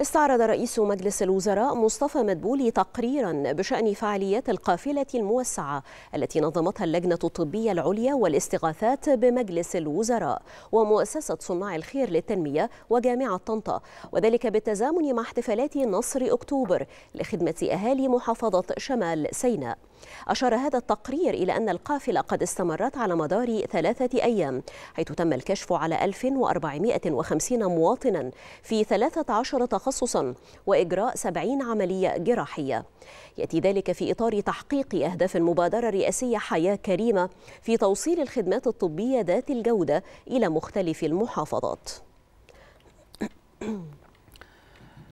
استعرض رئيس مجلس الوزراء مصطفى مدبولي تقريرا بشأن فعاليات القافلة الموسعة التي نظمتها اللجنة الطبية العليا والاستغاثات بمجلس الوزراء ومؤسسة صناع الخير للتنمية وجامعة طنطا وذلك بالتزامن مع احتفالات نصر أكتوبر لخدمة أهالي محافظة شمال سيناء أشار هذا التقرير إلى أن القافلة قد استمرت على مدار ثلاثة أيام حيث تم الكشف على 1450 مواطنا في 13 تخصصا وإجراء 70 عملية جراحية يأتي ذلك في إطار تحقيق أهداف المبادرة الرئاسية حياة كريمة في توصيل الخدمات الطبية ذات الجودة إلى مختلف المحافظات.